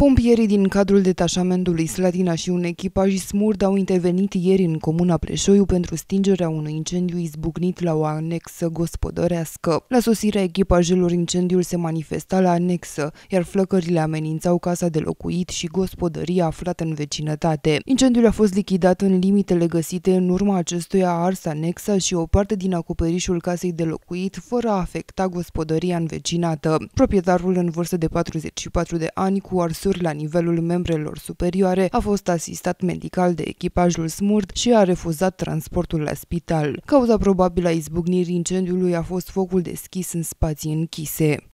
Pompierii din cadrul detașamentului Slatina și un echipaj smurd au intervenit ieri în comuna Preșoiu pentru stingerea unui incendiu izbucnit la o anexă gospodărească. La sosirea echipajelor, incendiul se manifesta la anexă, iar flăcările amenințau casa de locuit și gospodăria aflată în vecinătate. Incendiul a fost lichidat în limitele găsite în urma acestuia a ars anexa și o parte din acoperișul casei de locuit, fără a afecta gospodăria învecinată. Proprietarul în vârstă de 44 de ani cu arsuri cursuri la nivelul membrelor superioare, a fost asistat medical de echipajul smurt și a refuzat transportul la spital. Cauza probabilă a izbucnirii incendiului a fost focul deschis în spații închise.